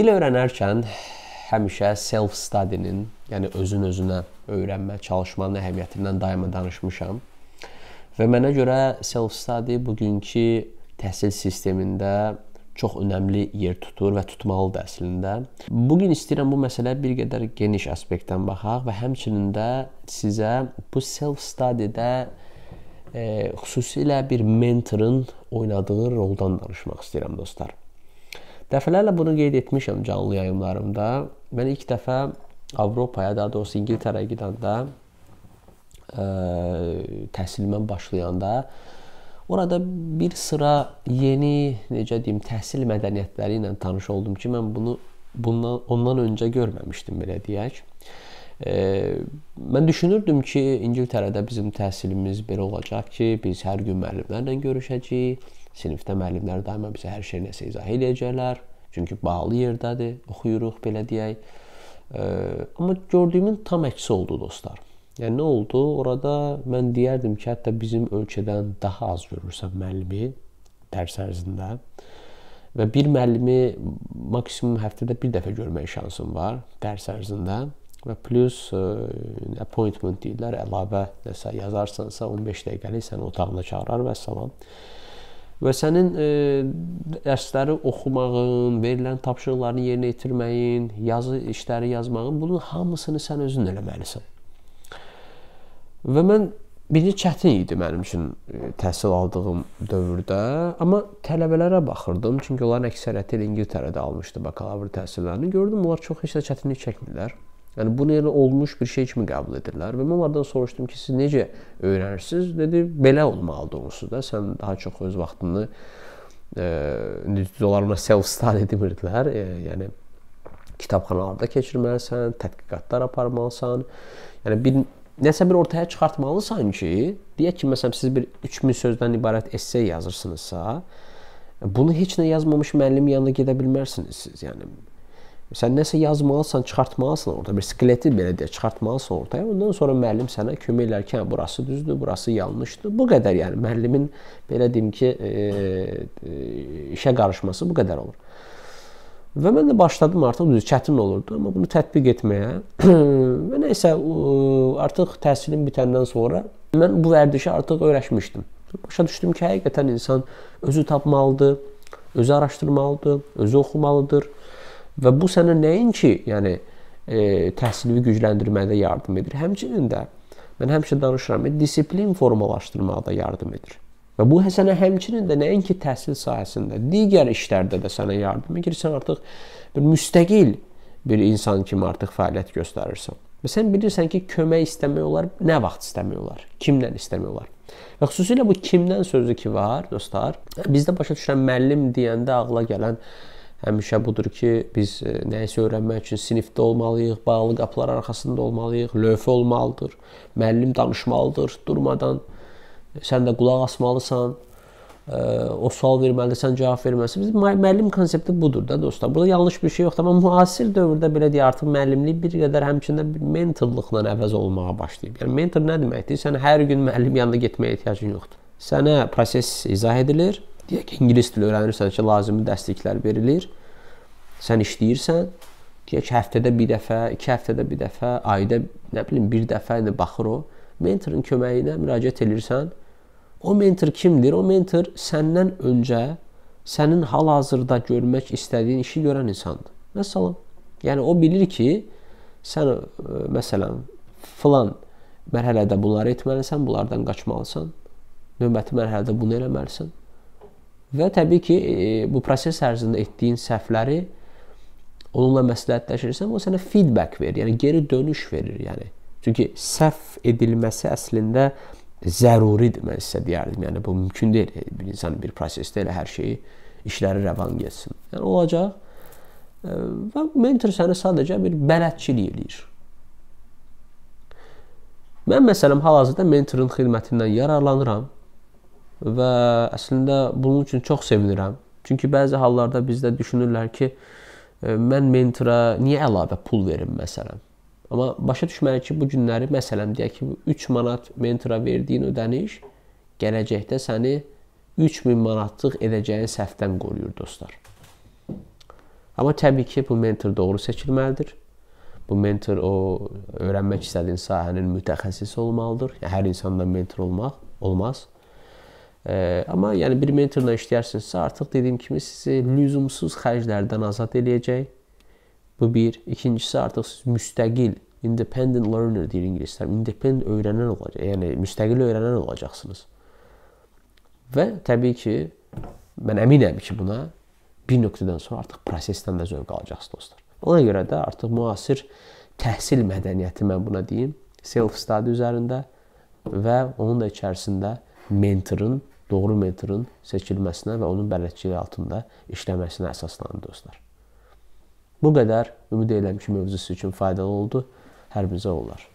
Dil öyrənərkən həmişə self-study-nin, yəni özün-özünə öyrənmə, çalışmanın əhəmiyyətindən daima danışmışam. Və mənə görə self-study bugünkü təhsil sistemində çox önəmli yer tutur və tutmalıdır əslində. Bu gün istəyirəm bu məsələyə bir qədər geniş aspektdən baxaq və həmçinin də sizə bu self-study-də e, xüsusilə bir mentorun oynadığı roldan danışmaq istəyirəm dostlar. Dəfələrlə bunu qeyd etmişəm canlı yayımlarımda. Mən ilk dəfə Avropaya, daha doğrusu İngiltərəyə gedəndə ə, e, təhsilimə başlayanda orada bir sıra yeni, necə deyim, təhsil mədəniyyətləri ilə tanış oldum ki, mən bunu bundan ondan öncə görməmişdim belə deyək. E, mən düşünürdüm ki, İngiltərədə bizim təhsilimiz belə olacaq ki, biz hər gün müəllimlərlə görüşəcəyik Sinifdə müəllimlər daima bizə hər şey nəsə izah eləyəcəklər. Çünki bağlı yerdədir, oxuyuruq belə deyək. E, amma gördüyümün tam əksi oldu dostlar. Yəni nə oldu? Orada mən deyərdim ki, hətta bizim ölkədən daha az görürsən müəllimi dərs ərzində. Və bir müəllimi maksimum həftədə bir dəfə görmək şansım var dərs ərzində və plus ə, appointment deyirlər, əlavə nəsə yazarsansa 15 dəqiqəlik səni otağına çağırar və salam və sənin e, dərsləri oxumağın, verilən tapşırıqları yerinə yetirməyin, yazı işləri yazmağın, bunun hamısını sən özün eləməlisən. Və mən birinci çətin idi mənim üçün e, təhsil aldığım dövrdə, amma tələbələrə baxırdım, çünki onların əksəriyyəti İngiltərədə almışdı bakalavr təhsillərini. Gördüm onlar çox heç də çətinlik çəkmirlər. Yəni bunu elə olmuş bir şey kimi qəbul edirlər və mən onlardan soruşdum ki, siz necə öyrənirsiniz? Dedi, belə olmalı doğrusu da. Sən daha çox öz vaxtını e, onlarla self-study demirdilər. E, yəni kitabxanalarda keçirməlisən, tədqiqatlar aparmalısan. Yəni bir nəsə bir ortaya çıxartmalısan ki, deyək ki, məsələn siz bir 3000 sözdən ibarət esse yazırsınızsa, bunu heç nə yazmamış müəllim yanına gedə bilmərsiniz siz. Yəni Sən nəsə yazmalısan, çıxartmalısan orada. Bir skeleti belə deyə çıxartmalısan ortaya. Ondan sonra müəllim sənə kömək edərkən burası düzdür, burası yanlışdır. Bu qədər yəni müəllimin belə deyim ki, e, e, işə qarışması bu qədər olur. Və mən də başladım artıq düz çətin olurdu, amma bunu tətbiq etməyə. və nəysə artıq təhsilim bitəndən sonra mən bu vərdişi artıq öyrəşmişdim. Başa düşdüm ki, həqiqətən insan özü tapmalıdır, özü araşdırmalıdır, özü oxumalıdır. Və bu sənə nəinki, yəni e, təhsilini gücləndirmədə yardım edir, həmçinin də mən həmişə danışıram, e, disiplin formalaşdırmaqda yardım edir. Və bu hə-, sənə həmçinin də nəinki təhsil sahəsində, digər işlərdə də sənə yardım edir. Sən artıq bir müstəqil bir insan kimi artıq fəaliyyət göstərirsən. Və sən bilirsən ki, kömək istəmək olar, nə vaxt istəmək olar, kimdən istəmək olar. Və xüsusilə bu kimdən sözü ki var, dostlar, bizdə başa düşülən müəllim deyəndə ağla gələn həmişə budur ki, biz e, nəyisə öyrənmək üçün sinifdə olmalıyıq, bağlı qapılar arxasında olmalıyıq, lövhə olmalıdır, müəllim danışmalıdır durmadan. Sən də qulaq asmalısan. E, o sual verməlisən, cavab verməlisən. Biz müəllim konsepti budur da dostlar. Burada yanlış bir şey yoxdur, amma müasir dövrdə belə deyə artıq müəllimlik bir qədər həmçinin bir mentorluqla əvəz olmağa başlayıb. Yəni mentor nə deməkdir? Sən hər gün müəllim yanında getməyə ehtiyacın yoxdur. Sənə proses izah edilir Deyək ki, ingilis dili öyrənirsən ki, lazımi dəstliklər verilir. Sən işləyirsən, deyək həftədə bir dəfə, iki həftədə bir dəfə, ayda nə bilim bir dəfə indi baxır o. Mentorun köməyinə müraciət edirsən. O mentor kimdir? O mentor səndən öncə sənin hal-hazırda görmək istədiyin işi görən insandır. Məsələn, yəni o bilir ki, sən e, məsələn filan mərhələdə bunları etməlisən, bunlardan qaçmalısan. Növbəti mərhələdə bunu eləməlisən. Və təbii ki, e, bu proses ərzində etdiyin səhvləri onunla məsləhətləşirsən, o sənə feedback verir, yəni geri dönüş verir, yəni. Çünki səhv edilməsi əslində zəruridir mən sizə deyərdim. Yəni bu mümkün deyil. E, bir insan bir prosesdə elə hər şeyi işləri rəvan getsin. Yəni olacaq. E, və mentor səni sadəcə bir bələdçilik eləyir. Mən məsələn hal-hazırda mentorun xidmətindən yararlanıram və əslində bunun üçün çox sevinirəm. Çünki bəzi hallarda bizdə düşünürlər ki, e, mən mentora niyə əlavə pul verim məsələn? Amma başa düşməli ki, bu günləri məsələn deyək ki, 3 manat mentora verdiyin ödəniş gələcəkdə səni 3000 manatlıq edəcəyin səhvdən qoruyur dostlar. Amma təbii ki, bu mentor doğru seçilməlidir. Bu mentor o öyrənmək istədiyin sahənin mütəxəssisi olmalıdır. Yəni, hər insandan mentor olmaq olmaz. E, amma yəni bir mentorla işləyərsinizsə, artıq dediyim kimi sizi lüzumsuz xərclərdən azad eləyəcək. Bu bir. İkincisi artıq siz müstəqil, independent learner deyir ingilislər, independent öyrənən olacaq. Yəni müstəqil öyrənən olacaqsınız. Və təbii ki, mən əminəm ki, buna bir nöqtədən sonra artıq prosesdən də zövq alacaqsınız dostlar. Ona görə də artıq müasir təhsil mədəniyyəti mən buna deyim, self study üzərində və onun da içərisində mentorun doğru mentorun seçilməsinə və onun bələdçiliyi altında işləməsinə əsaslanır dostlar. Bu qədər ümid edirəm ki, mövzusu üçün faydalı oldu. Hər bizə olar.